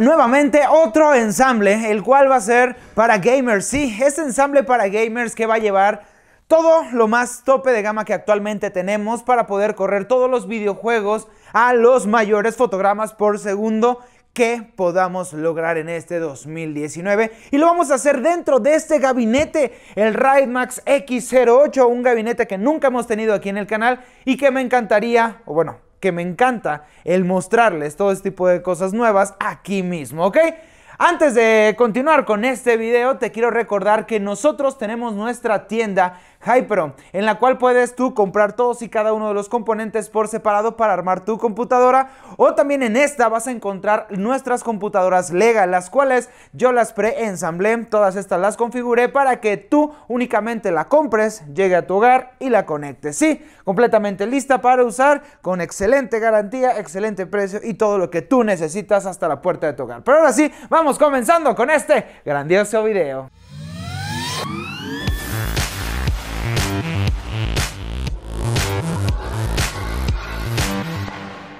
nuevamente otro ensamble, el cual va a ser para gamers. Sí, este ensamble para gamers que va a llevar todo lo más tope de gama que actualmente tenemos para poder correr todos los videojuegos a los mayores fotogramas por segundo que podamos lograr en este 2019 y lo vamos a hacer dentro de este gabinete el Max X08 un gabinete que nunca hemos tenido aquí en el canal y que me encantaría o bueno que me encanta el mostrarles todo este tipo de cosas nuevas aquí mismo, ¿ok? Antes de continuar con este video, te quiero recordar que nosotros tenemos nuestra tienda Hyperon en la cual puedes tú comprar todos y cada uno de los componentes por separado para armar tu computadora. O también en esta vas a encontrar nuestras computadoras Lega, las cuales yo las pre-ensamblé, todas estas las configuré para que tú únicamente la compres, llegue a tu hogar y la conectes. Sí, completamente lista para usar, con excelente garantía, excelente precio y todo lo que tú necesitas hasta la puerta de tu hogar. Pero ahora sí, vamos vamos comenzando con este grandioso video.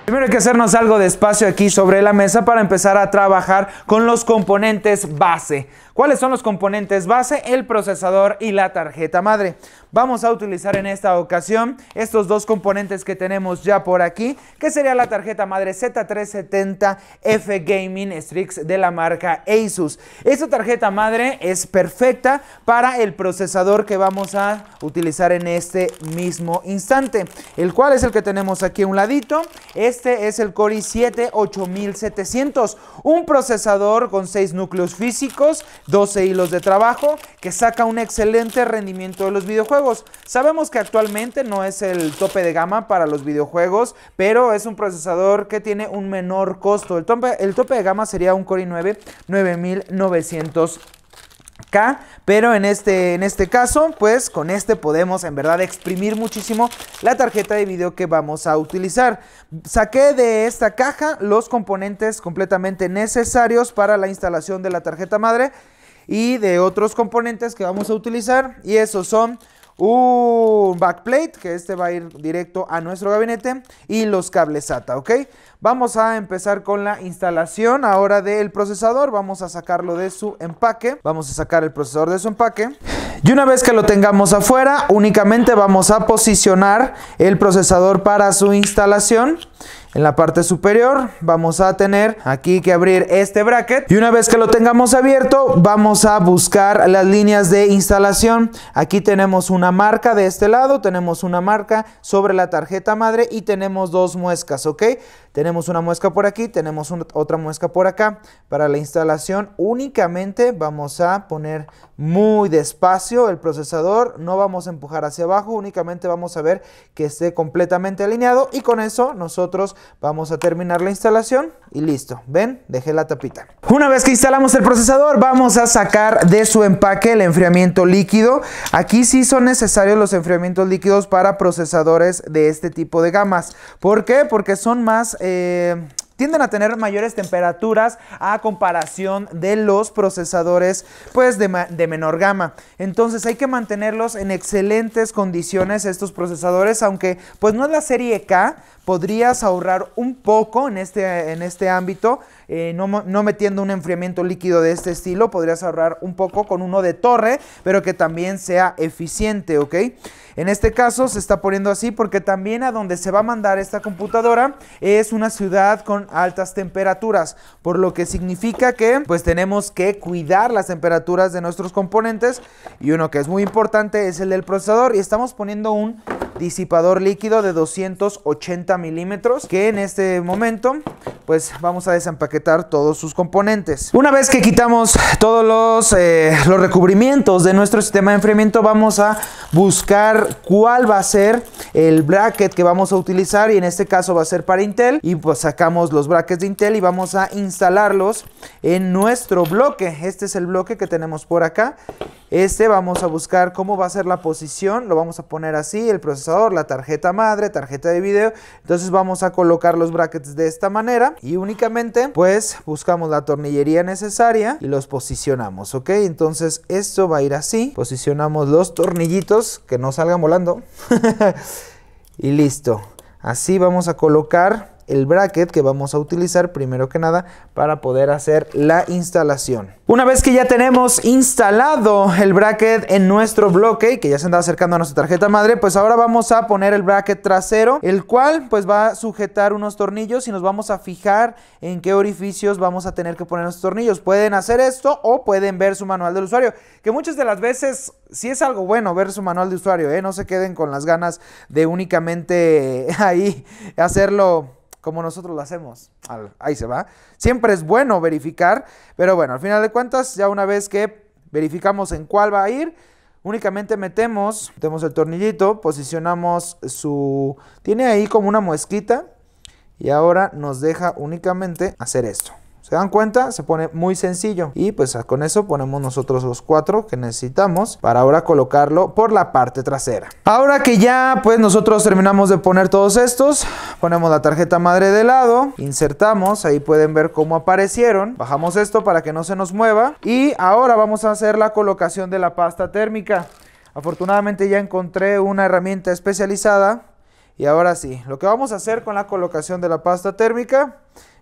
Primero hay que hacernos algo de espacio aquí sobre la mesa para empezar a trabajar con los componentes base. ¿Cuáles son los componentes base? El procesador y la tarjeta madre. Vamos a utilizar en esta ocasión estos dos componentes que tenemos ya por aquí, que sería la tarjeta madre Z370F Gaming Strix de la marca Asus. Esta tarjeta madre es perfecta para el procesador que vamos a utilizar en este mismo instante, el cual es el que tenemos aquí a un ladito. Este es el Core i7-8700, un procesador con 6 núcleos físicos, 12 hilos de trabajo, que saca un excelente rendimiento de los videojuegos Sabemos que actualmente no es el tope de gama para los videojuegos, pero es un procesador que tiene un menor costo. El tope, el tope de gama sería un Core i9 9900 K, pero en este, en este caso, pues con este podemos en verdad exprimir muchísimo la tarjeta de video que vamos a utilizar. Saqué de esta caja los componentes completamente necesarios para la instalación de la tarjeta madre y de otros componentes que vamos a utilizar y esos son un backplate, que este va a ir directo a nuestro gabinete, y los cables SATA, ¿ok? Vamos a empezar con la instalación ahora del procesador, vamos a sacarlo de su empaque, vamos a sacar el procesador de su empaque. Y una vez que lo tengamos afuera, únicamente vamos a posicionar el procesador para su instalación. En la parte superior vamos a tener aquí que abrir este bracket y una vez que lo tengamos abierto vamos a buscar las líneas de instalación. Aquí tenemos una marca de este lado, tenemos una marca sobre la tarjeta madre y tenemos dos muescas, ¿ok? Tenemos una muesca por aquí, tenemos otra muesca por acá. Para la instalación únicamente vamos a poner muy despacio el procesador, no vamos a empujar hacia abajo, únicamente vamos a ver que esté completamente alineado y con eso nosotros Vamos a terminar la instalación y listo. Ven, dejé la tapita. Una vez que instalamos el procesador, vamos a sacar de su empaque el enfriamiento líquido. Aquí sí son necesarios los enfriamientos líquidos para procesadores de este tipo de gamas. ¿Por qué? Porque son más... Eh, tienden a tener mayores temperaturas a comparación de los procesadores pues de, menor gama. Entonces hay que mantenerlos en excelentes condiciones estos procesadores, aunque pues no es la serie K, podrías ahorrar un poco en este, en este ámbito, eh, no, no, metiendo un enfriamiento líquido de este estilo, podrías ahorrar un poco con uno de torre, pero que también sea eficiente, ¿ok? En este caso se está poniendo así porque también a donde se va a mandar esta computadora es una ciudad con altas temperaturas, por lo que significa que pues tenemos que cuidar las temperaturas de nuestros componentes y uno que es muy importante es el del procesador y estamos poniendo un disipador líquido de 280 milímetros que en este momento pues vamos a desempaquetar todos sus componentes. Una vez que quitamos todos los, eh, los recubrimientos de nuestro sistema de enfriamiento, vamos a buscar cuál va a ser el bracket que vamos a utilizar y en este caso va a ser para Intel y pues sacamos los brackets de Intel y vamos a instalarlos en nuestro bloque. Este es el bloque que tenemos por acá. Este vamos a buscar cómo va a ser la posición, lo vamos a poner así, el procesador, la tarjeta madre, tarjeta de video. Entonces vamos a colocar los brackets de esta manera y únicamente pues buscamos la tornillería necesaria y los posicionamos, ¿ok? Entonces esto va a ir así. Posicionamos los tornillitos que no salgan volando. y listo. Así vamos a colocar el bracket que vamos a utilizar primero que nada para poder hacer la instalación. Una vez que ya tenemos instalado el bracket en nuestro bloque, que ya se anda acercando a nuestra tarjeta madre, pues ahora vamos a poner el bracket trasero, el cual pues va a sujetar unos tornillos y nos vamos a fijar en qué orificios vamos a tener que poner los tornillos. Pueden hacer esto o pueden ver su manual del usuario, que muchas de las veces sí es algo bueno ver su manual de usuario, ¿eh? no se queden con las ganas de únicamente ahí hacerlo como nosotros lo hacemos. Ahí se va. Siempre es bueno verificar, pero bueno, al final de cuentas, ya una vez que verificamos en cuál va a ir, únicamente metemos, metemos el tornillito, posicionamos su... Tiene ahí como una muesquita y ahora nos deja únicamente hacer esto. ¿Se dan cuenta? Se pone muy sencillo. Y pues con eso ponemos nosotros los cuatro que necesitamos para ahora colocarlo por la parte trasera. Ahora que ya pues nosotros terminamos de poner todos estos, ponemos la tarjeta madre de lado, insertamos, ahí pueden ver cómo aparecieron. Bajamos esto para que no se nos mueva. Y ahora vamos a hacer la colocación de la pasta térmica. Afortunadamente ya encontré una herramienta especializada. Y ahora sí, lo que vamos a hacer con la colocación de la pasta térmica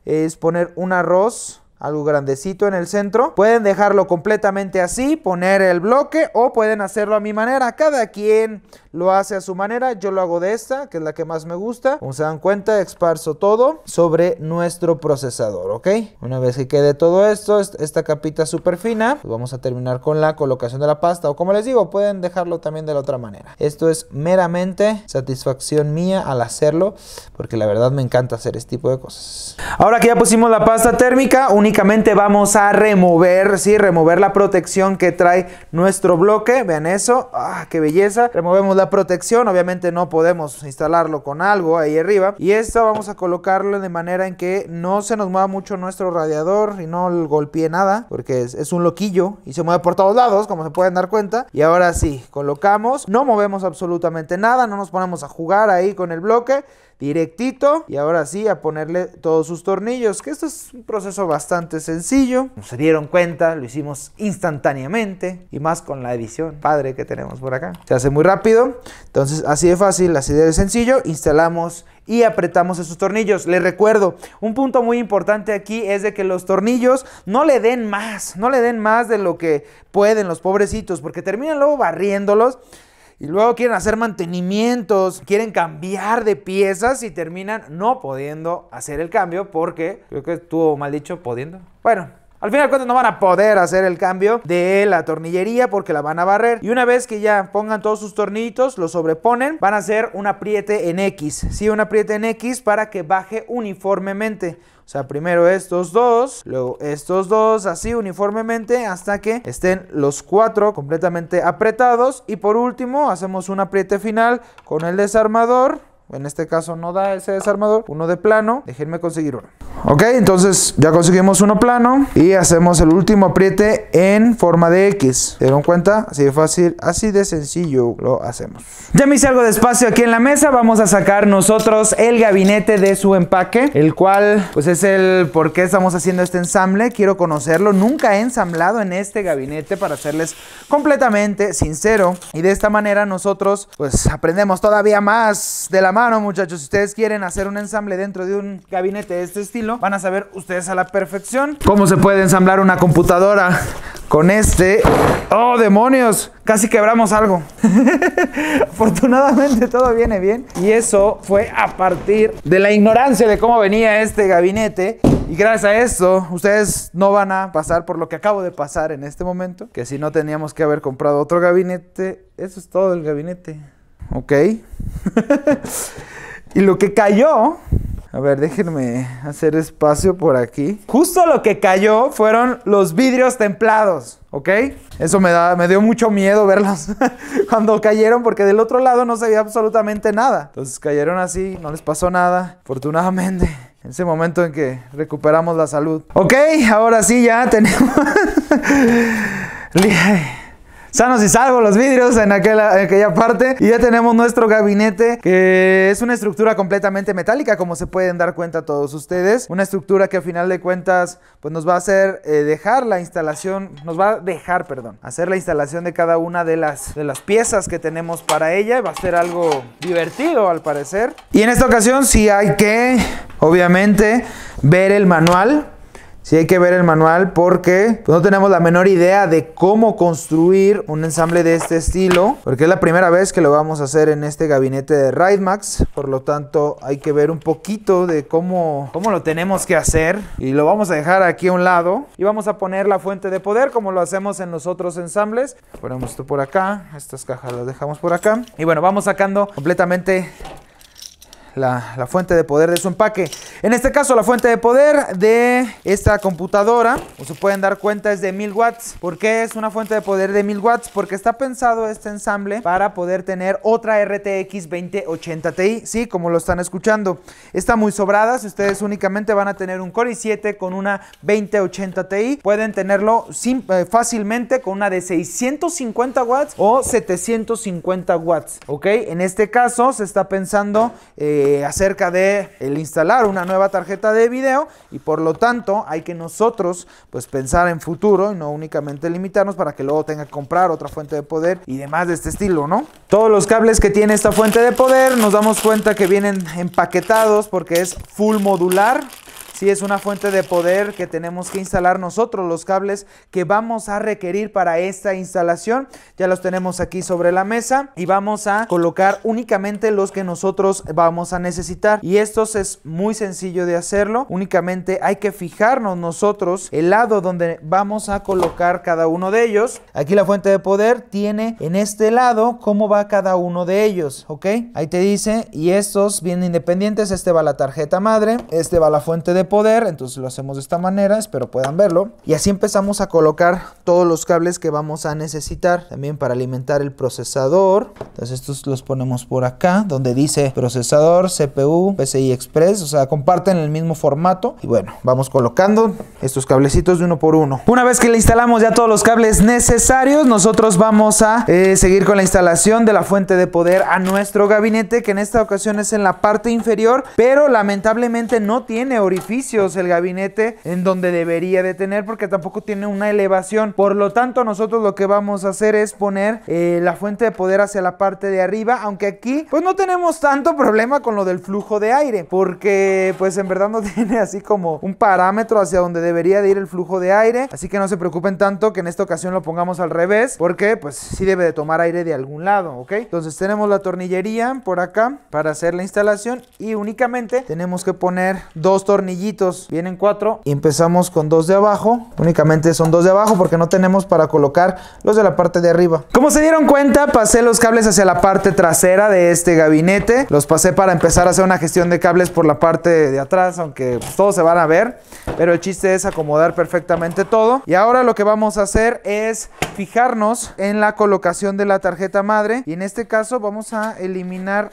es poner un arroz algo grandecito en el centro. Pueden dejarlo completamente así, poner el bloque o pueden hacerlo a mi manera. Cada quien lo hace a su manera. Yo lo hago de esta, que es la que más me gusta. Como se dan cuenta, esparzo todo sobre nuestro procesador, ¿ok? Una vez que quede todo esto, esta capita súper fina, pues vamos a terminar con la colocación de la pasta. O como les digo, pueden dejarlo también de la otra manera. Esto es meramente satisfacción mía al hacerlo, porque la verdad me encanta hacer este tipo de cosas. Ahora que ya pusimos la pasta térmica, únicamente vamos a remover, ¿sí? Remover la protección que trae nuestro bloque. Vean eso. ¡Ah, qué belleza! Removemos protección, obviamente no podemos instalarlo con algo ahí arriba. Y esto vamos a colocarlo de manera en que no se nos mueva mucho nuestro radiador y no golpee nada, porque es, es un loquillo y se mueve por todos lados, como se pueden dar cuenta. Y ahora sí, colocamos, no movemos absolutamente nada, no nos ponemos a jugar ahí con el bloque directito y ahora sí a ponerle todos sus tornillos, que esto es un proceso bastante sencillo, se dieron cuenta, lo hicimos instantáneamente y más con la edición padre que tenemos por acá, se hace muy rápido, entonces así de fácil, así de sencillo, instalamos y apretamos esos tornillos. Les recuerdo, un punto muy importante aquí es de que los tornillos no le den más, no le den más de lo que pueden los pobrecitos, porque terminan luego barriéndolos y luego quieren hacer mantenimientos, quieren cambiar de piezas y terminan no pudiendo hacer el cambio porque, creo que estuvo mal dicho, pudiendo. Bueno, al final cuentas no van a poder hacer el cambio de la tornillería porque la van a barrer. Y una vez que ya pongan todos sus tornillitos, los sobreponen, van a hacer un apriete en X. Sí, un apriete en X para que baje uniformemente. O sea, primero estos dos, luego estos dos, así uniformemente hasta que estén los cuatro completamente apretados. Y por último, hacemos un apriete final con el desarmador. En este caso no da ese desarmador, uno de plano. Déjenme conseguir uno. Ok, entonces ya conseguimos uno plano y hacemos el último apriete en forma de X. ¿Se dieron cuenta? Así de fácil, así de sencillo lo hacemos. Ya me hice algo de espacio aquí en la mesa. Vamos a sacar nosotros el gabinete de su empaque, el cual pues es el por qué estamos haciendo este ensamble. Quiero conocerlo. Nunca he ensamblado en este gabinete para serles completamente sincero. Y de esta manera nosotros pues aprendemos todavía más de la mano, muchachos. Si ustedes quieren hacer un ensamble dentro de un gabinete de este estilo, van a saber ustedes a la perfección cómo se puede ensamblar una computadora con este. ¡Oh, demonios! Casi quebramos algo. Afortunadamente todo viene bien. Y eso fue a partir de la ignorancia de cómo venía este gabinete. Y gracias a esto, ustedes no van a pasar por lo que acabo de pasar en este momento. Que si no teníamos que haber comprado otro gabinete. Eso es todo el gabinete. ¿Ok? y lo que cayó a ver, déjenme hacer espacio por aquí. Justo lo que cayó fueron los vidrios templados, ¿ok? Eso me, da, me dio mucho miedo verlos cuando cayeron porque del otro lado no se veía absolutamente nada. Entonces cayeron así, no les pasó nada, afortunadamente. En ese momento en que recuperamos la salud. Ok, ahora sí ya tenemos... sanos y salvos los vidrios en aquella, parte. Y ya tenemos nuestro gabinete, que es una estructura completamente metálica, como se pueden dar cuenta todos ustedes. Una estructura que a final de cuentas, pues nos va a hacer eh, dejar la instalación, nos va a dejar, perdón, hacer la instalación de cada una de las, de las piezas que tenemos para ella. Va a ser algo divertido, al parecer. Y en esta ocasión sí hay que, obviamente, ver el manual Sí hay que ver el manual porque pues, no tenemos la menor idea de cómo construir un ensamble de este estilo. Porque es la primera vez que lo vamos a hacer en este gabinete de Ridemax. Por lo tanto hay que ver un poquito de cómo, cómo lo tenemos que hacer. Y lo vamos a dejar aquí a un lado. Y vamos a poner la fuente de poder como lo hacemos en los otros ensambles. Ponemos esto por acá. Estas cajas las dejamos por acá. Y bueno, vamos sacando completamente la, fuente de poder de su empaque. En este caso, la fuente de poder de esta computadora, O se pueden dar cuenta, es de 1000 watts. ¿Por qué es una fuente de poder de 1000 watts? Porque está pensado este ensamble para poder tener otra RTX 2080 Ti, sí, como lo están escuchando. Está muy sobrada, si ustedes únicamente van a tener un Core i7 con una 2080 Ti, pueden tenerlo eh, fácilmente con una de 650 watts o 750 watts, ¿ok? En este caso, se está pensando... Eh, eh, acerca de el instalar una nueva tarjeta de video y por lo tanto hay que nosotros pues pensar en futuro y no únicamente limitarnos para que luego tenga que comprar otra fuente de poder y demás de este estilo, ¿no? Todos los cables que tiene esta fuente de poder nos damos cuenta que vienen empaquetados porque es full modular, si es una fuente de poder que tenemos que instalar nosotros, los cables que vamos a requerir para esta instalación. Ya los tenemos aquí sobre la mesa y vamos a colocar únicamente los que nosotros vamos a necesitar. Y estos es muy sencillo de hacerlo. Únicamente hay que fijarnos nosotros el lado donde vamos a colocar cada uno de ellos. Aquí la fuente de poder tiene en este lado cómo va cada uno de ellos, ¿ok? Ahí te dice, y estos vienen independientes, este va la tarjeta madre, este va la fuente de poder, entonces lo hacemos de esta manera, espero puedan verlo. Y así empezamos a colocar todos los cables que vamos a necesitar también para alimentar el procesador. Entonces estos los ponemos por acá, donde dice procesador, CPU, PCI Express, o sea, comparten el mismo formato. Y bueno, vamos colocando estos cablecitos de uno por uno. Una vez que le instalamos ya todos los cables necesarios, nosotros vamos a eh, seguir con la instalación de la fuente de poder a nuestro gabinete, que en esta ocasión es en la parte inferior, pero lamentablemente no tiene orificio el gabinete en donde debería de tener porque tampoco tiene una elevación. Por lo tanto, nosotros lo que vamos a hacer es poner eh, la fuente de poder hacia la parte de arriba, aunque aquí pues no tenemos tanto problema con lo del flujo de aire porque pues en verdad no tiene así como un parámetro hacia donde debería de ir el flujo de aire, así que no se preocupen tanto que en esta ocasión lo pongamos al revés porque pues sí debe de tomar aire de algún lado, ¿ok? Entonces tenemos la tornillería por acá para hacer la instalación y únicamente tenemos que poner dos tornillitos Vienen cuatro y empezamos con dos de abajo. Únicamente son dos de abajo porque no tenemos para colocar los de la parte de arriba. Como se dieron cuenta, pasé los cables hacia la parte trasera de este gabinete. Los pasé para empezar a hacer una gestión de cables por la parte de atrás, aunque todos se van a ver. Pero el chiste es acomodar perfectamente todo. Y ahora lo que vamos a hacer es fijarnos en la colocación de la tarjeta madre. Y en este caso vamos a eliminar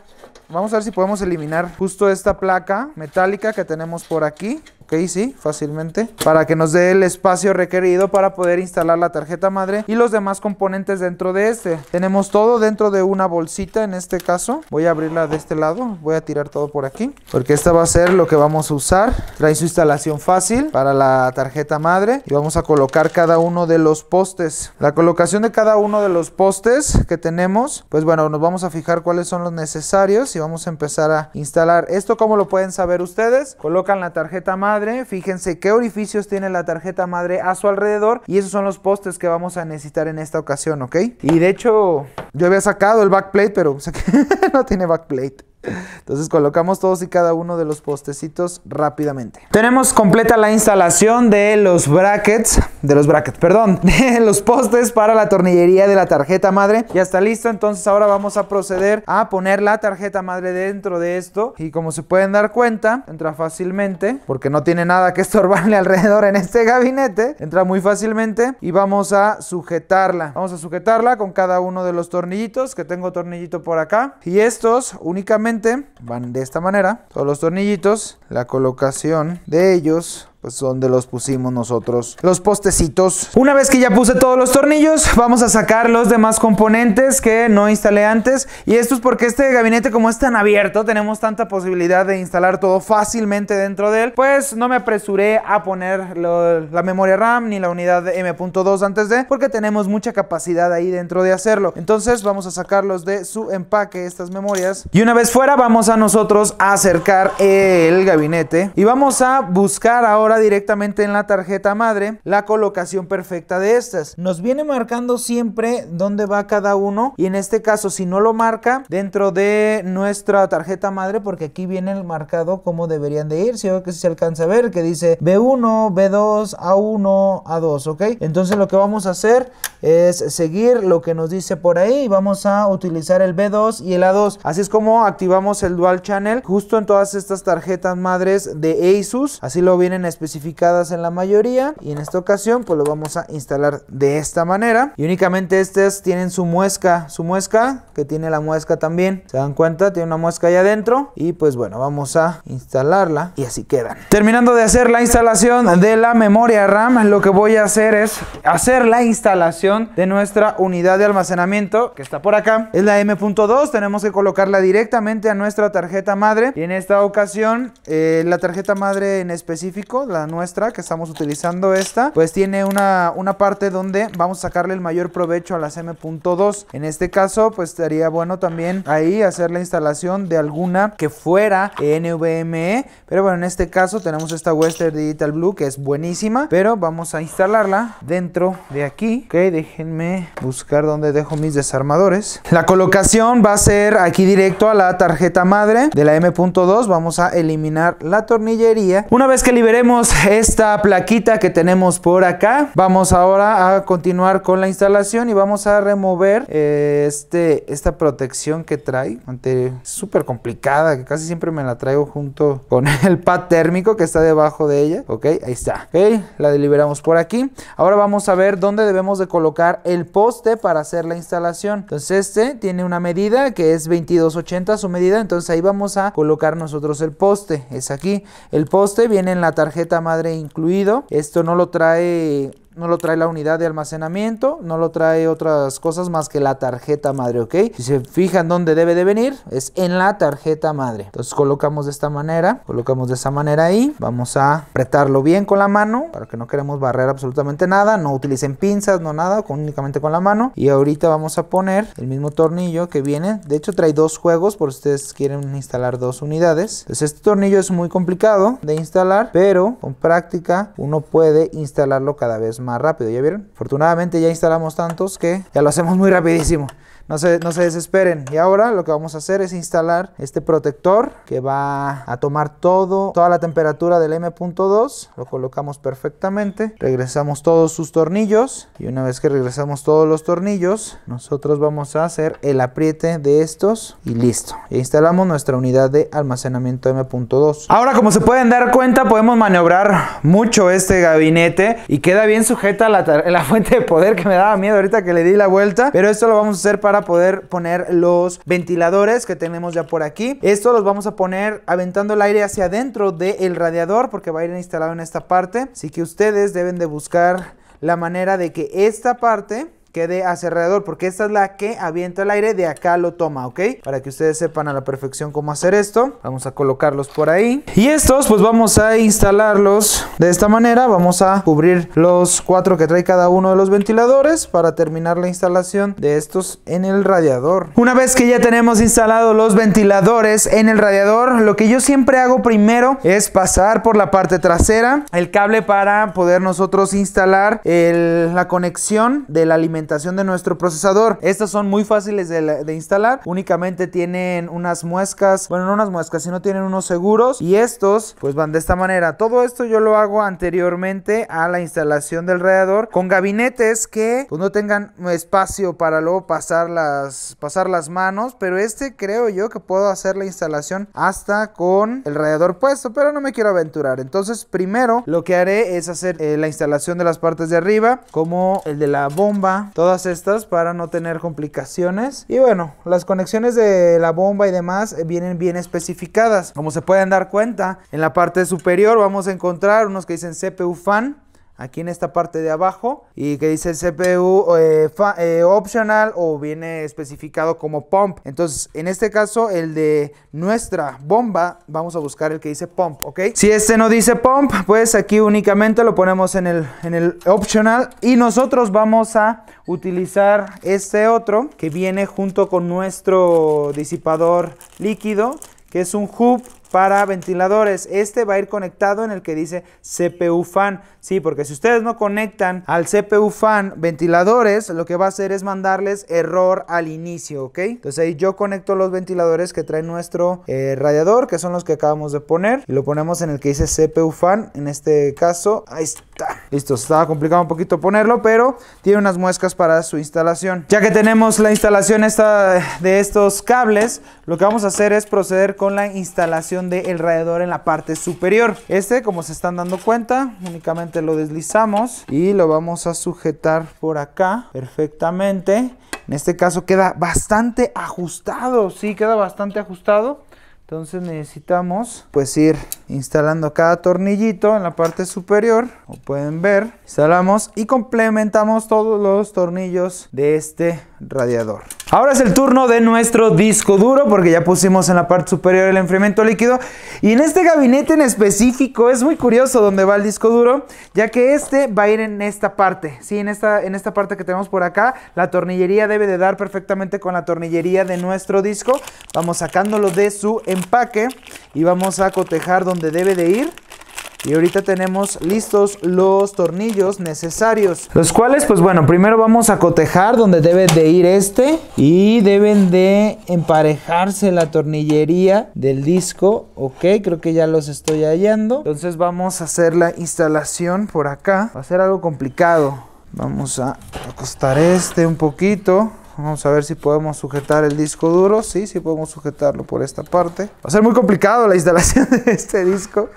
Vamos a ver si podemos eliminar justo esta placa metálica que tenemos por aquí. ¿ok? Sí, fácilmente. Para que nos dé el espacio requerido para poder instalar la tarjeta madre y los demás componentes dentro de este. Tenemos todo dentro de una bolsita en este caso. Voy a abrirla de este lado. Voy a tirar todo por aquí. Porque esta va a ser lo que vamos a usar. Trae su instalación fácil para la tarjeta madre. Y vamos a colocar cada uno de los postes. La colocación de cada uno de los postes que tenemos. Pues bueno, nos vamos a fijar cuáles son los necesarios. Y vamos a empezar a instalar esto. Como lo pueden saber ustedes? Colocan la tarjeta madre fíjense qué orificios tiene la tarjeta madre a su alrededor y esos son los postes que vamos a necesitar en esta ocasión, ¿ok? Y de hecho, yo había sacado el backplate, pero no tiene backplate. Entonces colocamos todos y cada uno de los postecitos rápidamente. Tenemos completa la instalación de los brackets, de los brackets, perdón, de los postes para la tornillería de la tarjeta madre. Ya está listo, entonces ahora vamos a proceder a poner la tarjeta madre dentro de esto y como se pueden dar cuenta, entra fácilmente porque no tiene nada que estorbarle alrededor en este gabinete. Entra muy fácilmente y vamos a sujetarla. Vamos a sujetarla con cada uno de los tornillitos que tengo tornillito por acá y estos únicamente van de esta manera, todos los tornillitos, la colocación de ellos pues donde los pusimos nosotros los postecitos. Una vez que ya puse todos los tornillos, vamos a sacar los demás componentes que no instalé antes. Y esto es porque este gabinete como es tan abierto, tenemos tanta posibilidad de instalar todo fácilmente dentro de él, pues no me apresuré a poner la memoria RAM ni la unidad M.2 antes de, porque tenemos mucha capacidad ahí dentro de hacerlo. Entonces vamos a sacarlos de su empaque, estas memorias. Y una vez fuera, vamos a nosotros a acercar el gabinete y vamos a buscar ahora directamente en la tarjeta madre la colocación perfecta de estas. Nos viene marcando siempre dónde va cada uno y en este caso si no lo marca dentro de nuestra tarjeta madre porque aquí viene el marcado cómo deberían de ir. Si que se alcanza a ver que dice B1, B2, A1, A2, ¿ok? Entonces lo que vamos a hacer es seguir lo que nos dice por ahí y vamos a utilizar el B2 y el A2. Así es como activamos el Dual Channel justo en todas estas tarjetas madres de Asus. Así lo vienen especificadas en la mayoría y en esta ocasión pues lo vamos a instalar de esta manera y únicamente estas tienen su muesca su muesca que tiene la muesca también se dan cuenta tiene una muesca allá adentro y pues bueno vamos a instalarla y así quedan terminando de hacer la instalación de la memoria RAM lo que voy a hacer es hacer la instalación de nuestra unidad de almacenamiento que está por acá es la M.2 tenemos que colocarla directamente a nuestra tarjeta madre y en esta ocasión eh, la tarjeta madre en específico la nuestra que estamos utilizando esta, pues tiene una, una parte donde vamos a sacarle el mayor provecho a las M.2. En este caso, pues estaría bueno también ahí hacer la instalación de alguna que fuera NVMe, pero bueno, en este caso tenemos esta Western Digital Blue que es buenísima, pero vamos a instalarla dentro de aquí. Ok, déjenme buscar dónde dejo mis desarmadores. La colocación va a ser aquí directo a la tarjeta madre de la M.2. Vamos a eliminar la tornillería. Una vez que liberemos esta plaquita que tenemos por acá. Vamos ahora a continuar con la instalación y vamos a remover eh, este, esta protección que trae. Súper complicada, que casi siempre me la traigo junto con el pad térmico que está debajo de ella. Ok, ahí está. Ok, la deliberamos por aquí. Ahora vamos a ver dónde debemos de colocar el poste para hacer la instalación. Entonces este tiene una medida que es 2280 su medida. Entonces ahí vamos a colocar nosotros el poste. Es aquí. El poste viene en la tarjeta madre incluido. Esto no lo trae no lo trae la unidad de almacenamiento, no lo trae otras cosas más que la tarjeta madre, ¿ok? Si se fijan dónde debe de venir, es en la tarjeta madre. Entonces colocamos de esta manera, colocamos de esa manera ahí, vamos a apretarlo bien con la mano, para que no queremos barrer absolutamente nada, no utilicen pinzas, no nada, únicamente con la mano. Y ahorita vamos a poner el mismo tornillo que viene, de hecho trae dos juegos por si ustedes quieren instalar dos unidades. Entonces este tornillo es muy complicado de instalar, pero con práctica uno puede instalarlo cada vez más más rápido, ¿ya vieron? Afortunadamente ya instalamos tantos que ya lo hacemos muy rapidísimo. No se, no se desesperen. Y ahora lo que vamos a hacer es instalar este protector que va a tomar todo, toda la temperatura del M.2. Lo colocamos perfectamente. Regresamos todos sus tornillos. Y una vez que regresamos todos los tornillos, nosotros vamos a hacer el apriete de estos y listo. instalamos nuestra unidad de almacenamiento M.2. Ahora como se pueden dar cuenta podemos maniobrar mucho este gabinete y queda bien su sujeta la, la fuente de poder que me daba miedo ahorita que le di la vuelta. Pero esto lo vamos a hacer para poder poner los ventiladores que tenemos ya por aquí. Esto los vamos a poner aventando el aire hacia adentro del radiador porque va a ir instalado en esta parte. Así que ustedes deben de buscar la manera de que esta parte quede hacia alrededor, porque esta es la que avienta el aire, de acá lo toma, ¿ok? Para que ustedes sepan a la perfección cómo hacer esto, vamos a colocarlos por ahí. Y estos pues vamos a instalarlos de esta manera, vamos a cubrir los cuatro que trae cada uno de los ventiladores para terminar la instalación de estos en el radiador. Una vez que ya tenemos instalados los ventiladores en el radiador, lo que yo siempre hago primero es pasar por la parte trasera el cable para poder nosotros instalar la conexión del alimento de nuestro procesador. Estas son muy fáciles de, instalar, únicamente tienen unas muescas, bueno, no unas muescas, sino tienen unos seguros y estos pues van de esta manera. Todo esto yo lo hago anteriormente a la instalación del radiador con gabinetes que pues, no tengan espacio para luego pasar las, pasar las manos, pero este creo yo que puedo hacer la instalación hasta con el radiador puesto, pero no me quiero aventurar. Entonces primero lo que haré es hacer eh, la instalación de las partes de arriba como el de la bomba Todas estas para no tener complicaciones. Y bueno, las conexiones de la bomba y demás eh, vienen bien especificadas. Como se pueden dar cuenta, en la parte superior vamos a encontrar unos que dicen CPU fan aquí en esta parte de abajo y que dice CPU eh, eh, optional o viene especificado como pump. Entonces, en este caso, el de nuestra bomba, vamos a buscar el que dice pump, ¿ok? Si este no dice pump, pues aquí únicamente lo ponemos en el, en el optional y nosotros vamos a utilizar este otro que viene junto con nuestro disipador líquido que es un hub para ventiladores. Este va a ir conectado en el que dice CPU fan. Sí, porque si ustedes no conectan al CPU fan ventiladores, lo que va a hacer es mandarles error al inicio, ¿ok? Entonces ahí yo conecto los ventiladores que trae nuestro eh, radiador, que son los que acabamos de poner. Y lo ponemos en el que dice CPU fan, en este caso. Ahí está. Listo, estaba complicado un poquito ponerlo, pero tiene unas muescas para su instalación. Ya que tenemos la instalación esta de estos cables, lo que vamos a hacer es proceder con la instalación de el radiador en la parte superior. Este, como se están dando cuenta, únicamente lo deslizamos y lo vamos a sujetar por acá perfectamente. En este caso queda bastante ajustado, sí, queda bastante ajustado. Entonces necesitamos pues ir instalando cada tornillito en la parte superior, como pueden ver. Instalamos y complementamos todos los tornillos de este radiador. Ahora es el turno de nuestro disco duro porque ya pusimos en la parte superior el enfriamiento líquido y en este gabinete en específico es muy curioso dónde va el disco duro ya que este va a ir en esta parte, sí, en esta, en esta parte que tenemos por acá la tornillería debe de dar perfectamente con la tornillería de nuestro disco vamos sacándolo de su empaque y vamos a cotejar donde debe de ir y ahorita tenemos listos los tornillos necesarios. Los cuales, pues bueno, primero vamos a cotejar donde debe de ir este. Y deben de emparejarse la tornillería del disco. Ok, creo que ya los estoy hallando. Entonces vamos a hacer la instalación por acá. Va a ser algo complicado. Vamos a acostar este un poquito. Vamos a ver si podemos sujetar el disco duro. Sí, sí podemos sujetarlo por esta parte. Va a ser muy complicado la instalación de este disco.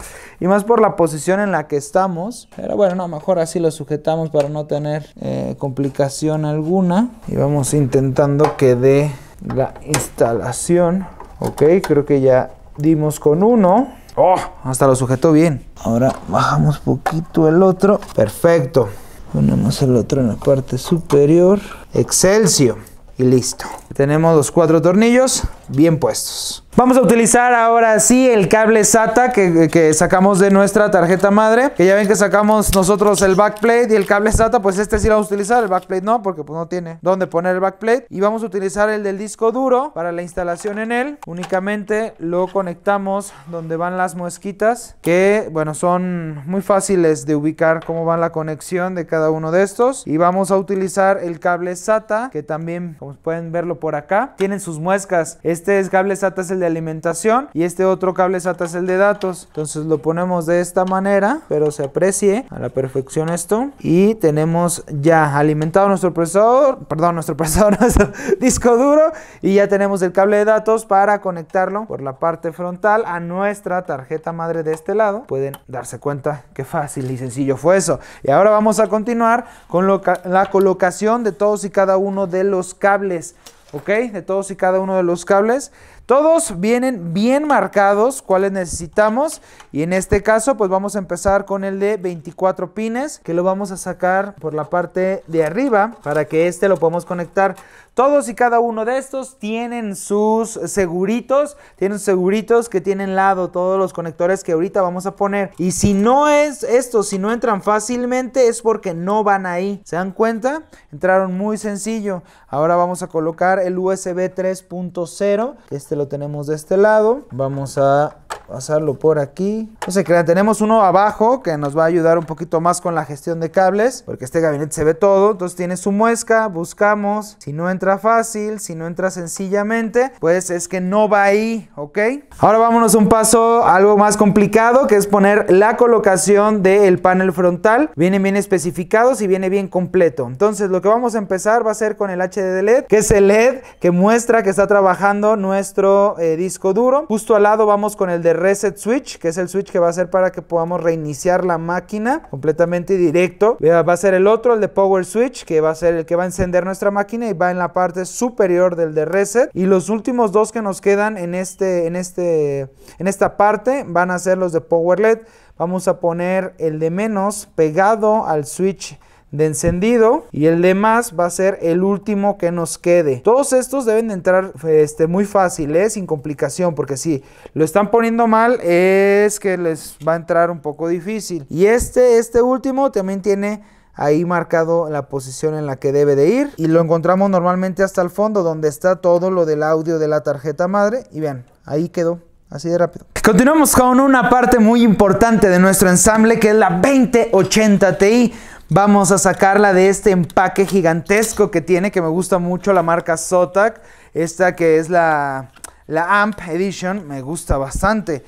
Y más por la posición en la que estamos. Pero bueno, lo mejor así lo sujetamos para no tener eh, complicación alguna. Y vamos intentando que dé la instalación. Ok, creo que ya dimos con uno. ¡Oh! Hasta lo sujetó bien. Ahora bajamos poquito el otro. Perfecto. Ponemos el otro en la parte superior. Excelsior. Y listo. Tenemos los cuatro tornillos bien puestos. Vamos a utilizar ahora sí el cable SATA que, sacamos de nuestra tarjeta madre. Que ya ven que sacamos nosotros el backplate y el cable SATA, pues este sí lo vamos a utilizar, el backplate no, porque pues no tiene dónde poner el backplate. Y vamos a utilizar el del disco duro para la instalación en él. Únicamente lo conectamos donde van las muesquitas, que bueno, son muy fáciles de ubicar cómo va la conexión de cada uno de estos. Y vamos a utilizar el cable SATA, que también, como pueden verlo, por acá. Tienen sus muescas. Este es cable SATA es el de alimentación y este otro cable SATA es el de datos. Entonces lo ponemos de esta manera, pero se aprecie a la perfección esto. Y tenemos ya alimentado nuestro procesador, perdón, nuestro procesador, nuestro disco duro y ya tenemos el cable de datos para conectarlo por la parte frontal a nuestra tarjeta madre de este lado. Pueden darse cuenta que fácil y sencillo fue eso. Y ahora vamos a continuar con la colocación de todos y cada uno de los cables. ¿ok? De todos y cada uno de los cables. Todos vienen bien marcados cuáles necesitamos y en este caso pues vamos a empezar con el de 24 pines que lo vamos a sacar por la parte de arriba para que este lo podamos conectar. Todos y cada uno de estos tienen sus seguritos, tienen seguritos que tienen lado todos los conectores que ahorita vamos a poner. Y si no es esto, si no entran fácilmente es porque no van ahí. ¿Se dan cuenta? Entraron muy sencillo. Ahora vamos a colocar el USB 3.0 que este lo tenemos de este lado. Vamos a pasarlo por aquí. No se crean, tenemos uno abajo que nos va a ayudar un poquito más con la gestión de cables, porque este gabinete se ve todo, entonces tiene su muesca, buscamos, si no entra fácil, si no entra sencillamente, pues es que no va ahí, ¿ok? Ahora vámonos un paso algo más complicado, que es poner la colocación del panel frontal, viene bien especificado, y viene bien completo. Entonces lo que vamos a empezar va a ser con el HD LED, que es el LED que muestra que está trabajando nuestro eh, disco duro. Justo al lado vamos con el de reset switch, que es el switch que va a ser para que podamos reiniciar la máquina completamente directo. Eh, va a ser el otro, el de power switch, que va a ser el que va a encender nuestra máquina y va en la parte superior del de reset. Y los últimos dos que nos quedan en, este, en, este, en esta parte van a ser los de power led. Vamos a poner el de menos pegado al switch de encendido y el demás va a ser el último que nos quede. Todos estos deben entrar este, muy fácil, ¿eh? sin complicación, porque si lo están poniendo mal es que les va a entrar un poco difícil. Y este, este último también tiene ahí marcado la posición en la que debe de ir y lo encontramos normalmente hasta el fondo donde está todo lo del audio de la tarjeta madre y vean, ahí quedó. Así de rápido. Continuamos con una parte muy importante de nuestro ensamble que es la 2080 Ti. Vamos a sacarla de este empaque gigantesco que tiene, que me gusta mucho, la marca Zotac. Esta que es la, AMP Edition, me gusta bastante.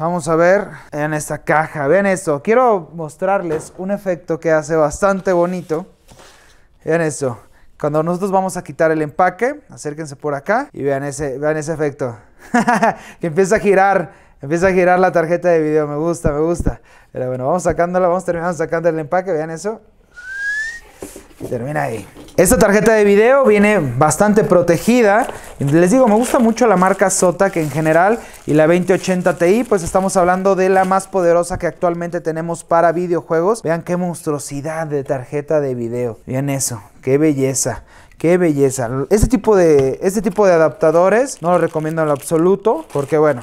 Vamos a ver en esta caja. Vean esto. Quiero mostrarles un efecto que hace bastante bonito. Vean esto. Cuando nosotros vamos a quitar el empaque, acérquense por acá y vean ese, vean ese efecto. que empieza a girar Empieza a girar la tarjeta de video, me gusta, me gusta. Pero bueno, vamos sacándola, vamos terminando sacando el empaque, vean eso. termina ahí. Esta tarjeta de video viene bastante protegida. Les digo, me gusta mucho la marca Sota que en general y la 2080 Ti, pues estamos hablando de la más poderosa que actualmente tenemos para videojuegos. Vean qué monstruosidad de tarjeta de video. Vean eso, qué belleza. Qué belleza. Este tipo de, este tipo de adaptadores no lo recomiendo en absoluto porque bueno,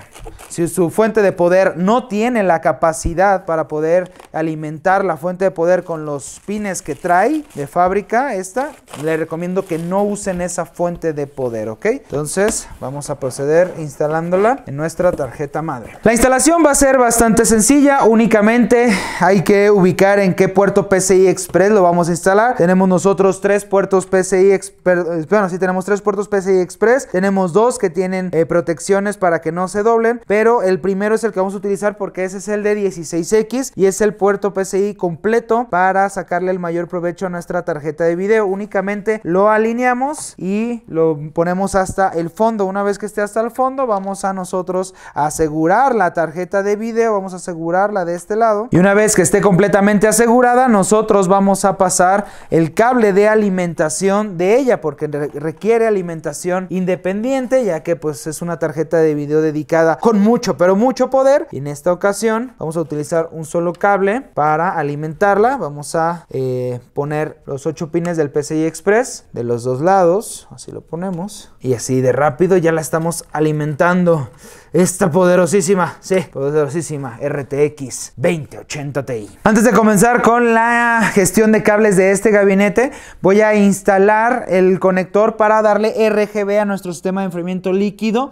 si su fuente de poder no tiene la capacidad para poder alimentar la fuente de poder con los pines que trae de fábrica, esta, le recomiendo que no usen esa fuente de poder, ¿ok? Entonces vamos a proceder instalándola en nuestra tarjeta madre. La instalación va a ser bastante sencilla, únicamente hay que ubicar en qué puerto PCI Express lo vamos a instalar. Tenemos nosotros tres puertos PCI Express eh, bueno, si tenemos tres puertos PCI Express, tenemos dos que tienen eh, protecciones para que no se doblen, pero el primero es el que vamos a utilizar porque ese es el de 16X y es el puerto PCI completo para sacarle el mayor provecho a nuestra tarjeta de video. Únicamente lo alineamos y lo ponemos hasta el fondo. Una vez que esté hasta el fondo, vamos a nosotros asegurar la tarjeta de video, vamos a asegurarla de este lado. Y una vez que esté completamente asegurada, nosotros vamos a pasar el cable de alimentación de ella porque requiere alimentación independiente ya que pues es una tarjeta de video dedicada con mucho pero mucho poder y en esta ocasión vamos a utilizar un solo cable para alimentarla vamos a eh, poner los 8 pines del PCI Express de los dos lados así lo ponemos y así de rápido ya la estamos alimentando esta poderosísima, sí, poderosísima RTX 2080 Ti. Antes de comenzar con la gestión de cables de este gabinete, voy a instalar el conector para darle RGB a nuestro sistema de enfriamiento líquido,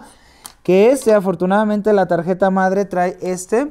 que este afortunadamente la tarjeta madre trae este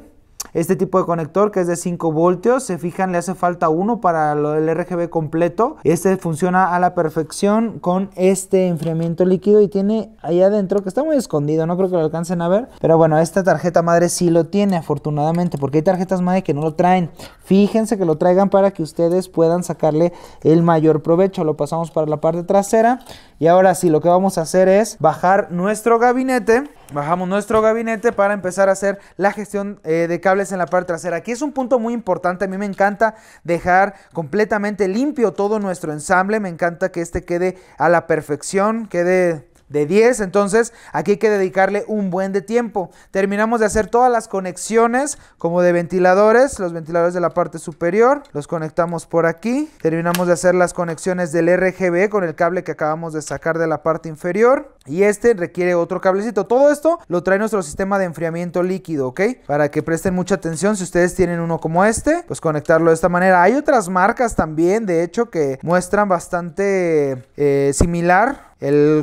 este tipo de conector que es de 5 voltios, se fijan, le hace falta uno para lo del RGB completo. Este funciona a la perfección con este enfriamiento líquido y tiene ahí adentro, que está muy escondido, no creo que lo alcancen a ver. Pero bueno, esta tarjeta madre sí lo tiene, afortunadamente, porque hay tarjetas madre que no lo traen. Fíjense que lo traigan para que ustedes puedan sacarle el mayor provecho. Lo pasamos para la parte trasera y ahora sí, lo que vamos a hacer es bajar nuestro gabinete Bajamos nuestro gabinete para empezar a hacer la gestión eh, de cables en la parte trasera. Aquí es un punto muy importante. A mí me encanta dejar completamente limpio todo nuestro ensamble. Me encanta que este quede a la perfección, quede de 10, entonces aquí hay que dedicarle un buen de tiempo. Terminamos de hacer todas las conexiones como de ventiladores, los ventiladores de la parte superior, los conectamos por aquí. Terminamos de hacer las conexiones del RGB con el cable que acabamos de sacar de la parte inferior y este requiere otro cablecito. Todo esto lo trae nuestro sistema de enfriamiento líquido, ¿ok? Para que presten mucha atención, si ustedes tienen uno como este, pues conectarlo de esta manera. Hay otras marcas también, de hecho, que muestran bastante eh, similar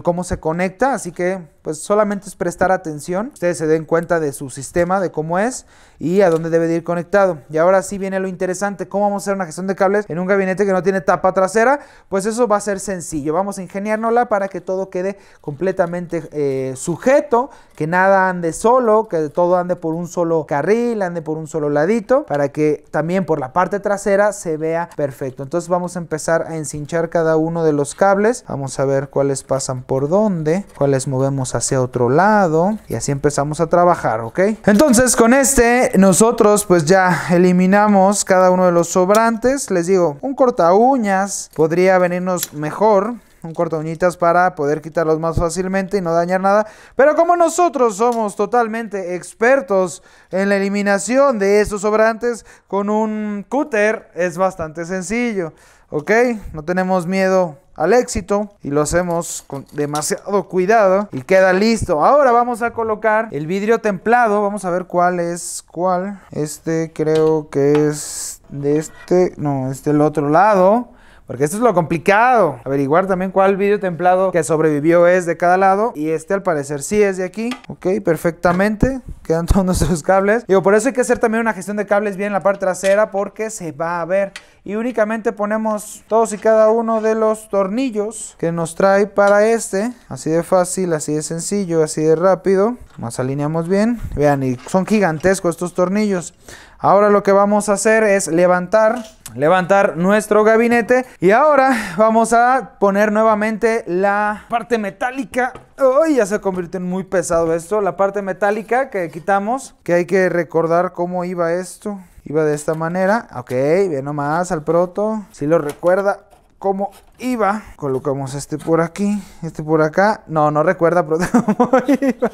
cómo se conecta, así que pues solamente es prestar atención, ustedes se den cuenta de su sistema, de cómo es y a dónde debe ir conectado. Y ahora sí viene lo interesante, cómo vamos a hacer una gestión de cables en un gabinete que no tiene tapa trasera, pues eso va a ser sencillo, vamos a ingeniárnosla para que todo quede completamente eh, sujeto, que nada ande solo, que todo ande por un solo carril, ande por un solo ladito, para que también por la parte trasera se vea perfecto. Entonces vamos a empezar a ensinchar cada uno de los cables, vamos a ver cuál cuáles pasan por dónde, cuáles movemos hacia otro lado y así empezamos a trabajar, ¿ok? Entonces con este nosotros pues ya eliminamos cada uno de los sobrantes, les digo, un corta uñas podría venirnos mejor un corta uñitas para poder quitarlos más fácilmente y no dañar nada. Pero como nosotros somos totalmente expertos en la eliminación de estos sobrantes, con un cúter es bastante sencillo, ¿ok? No tenemos miedo al éxito y lo hacemos con demasiado cuidado y queda listo. Ahora vamos a colocar el vidrio templado, vamos a ver cuál es cuál. Este creo que es de este, no, es del otro lado. Porque esto es lo complicado. Averiguar también cuál vídeo templado que sobrevivió es de cada lado. Y este al parecer sí es de aquí. Ok, perfectamente. Quedan todos nuestros cables. Digo, por eso hay que hacer también una gestión de cables bien en la parte trasera porque se va a ver. Y únicamente ponemos todos y cada uno de los tornillos que nos trae para este. Así de fácil, así de sencillo, así de rápido. Más alineamos bien. Vean, y son gigantescos estos tornillos. Ahora lo que vamos a hacer es levantar levantar nuestro gabinete. Y ahora vamos a poner nuevamente la parte metálica. Uy, oh, Ya se convirtió en muy pesado esto. La parte metálica que quitamos. Que hay que recordar cómo iba esto. Iba de esta manera. Ok, bien nomás al proto. Si lo recuerda cómo iba. Colocamos este por aquí, este por acá. No, no recuerda proto.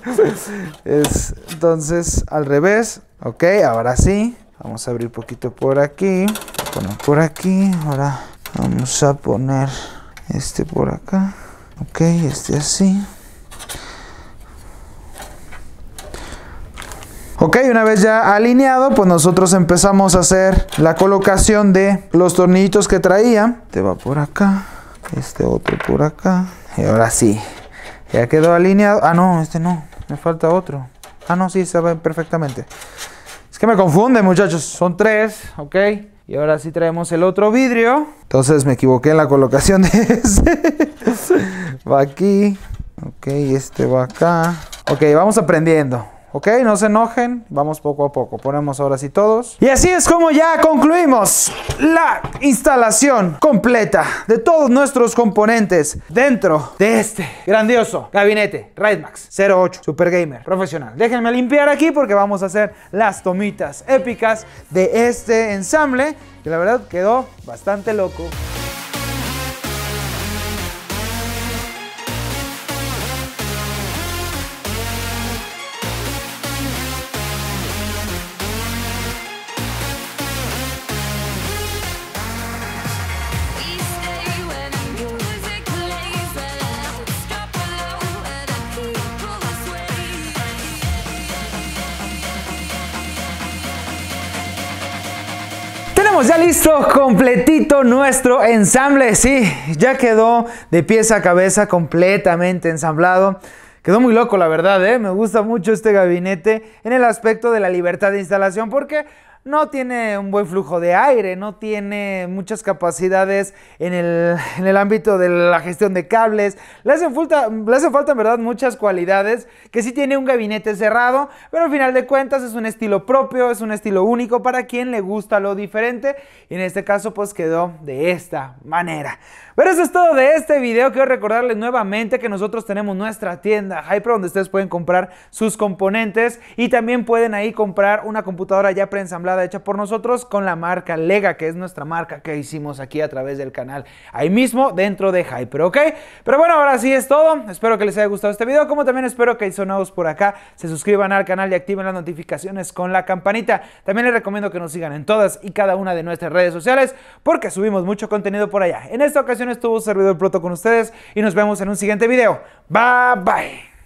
entonces, al revés. Ok, ahora sí. Vamos a abrir poquito por aquí por aquí. Ahora vamos a poner este por acá. Ok, este así. Ok, una vez ya alineado, pues nosotros empezamos a hacer la colocación de los tornillitos que traía. Este va por acá, este otro por acá. Y ahora sí, ya quedó alineado. Ah, no, este no, me falta otro. Ah, no, sí, se va perfectamente. Es que me confunde, muchachos. Son tres, ¿ok? Y ahora sí traemos el otro vidrio. Entonces me equivoqué en la colocación de ese. Va aquí. Ok, este va acá. Ok, vamos aprendiendo. ¿Ok? No se enojen, vamos poco a poco, ponemos ahora sí todos. Y así es como ya concluimos la instalación completa de todos nuestros componentes dentro de este grandioso gabinete Max 08 Super Gamer Profesional. Déjenme limpiar aquí porque vamos a hacer las tomitas épicas de este ensamble que la verdad quedó bastante loco. completito nuestro ensamble. Sí, ya quedó de pieza a cabeza completamente ensamblado. Quedó muy loco, la verdad, ¿eh? Me gusta mucho este gabinete en el aspecto de la libertad de instalación porque no tiene un buen flujo de aire, no tiene muchas capacidades en el, ámbito de la gestión de cables. Le hacen, falta, falta en verdad muchas cualidades, que sí tiene un gabinete cerrado, pero al final de cuentas es un estilo propio, es un estilo único para quien le gusta lo diferente. Y en este caso pues quedó de esta manera. Pero eso es todo de este video. Quiero recordarles nuevamente que nosotros tenemos nuestra tienda Hyper donde ustedes pueden comprar sus componentes y también pueden ahí comprar una computadora ya preensamblada hecha por nosotros con la marca Lega, que es nuestra marca que hicimos aquí a través del canal ahí mismo dentro de Hyper, ¿ok? Pero bueno, ahora sí es todo. Espero que les haya gustado este video, como también espero que sonados por acá se suscriban al canal y activen las notificaciones con la campanita. También les recomiendo que nos sigan en todas y cada una de nuestras redes sociales porque subimos mucho contenido por allá. En esta ocasión estuvo servidor Proto con ustedes y nos vemos en un siguiente video. Bye bye.